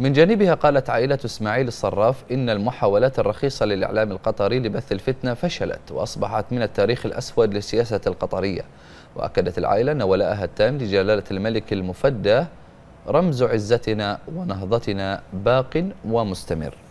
من جانبها قالت عائلة إسماعيل الصراف إن المحاولات الرخيصة للإعلام القطري لبث الفتنة فشلت وأصبحت من التاريخ الأسود للسياسة القطرية وأكدت العائلة أن ولاءها التام لجلالة الملك المفدى رمز عزتنا ونهضتنا باق ومستمر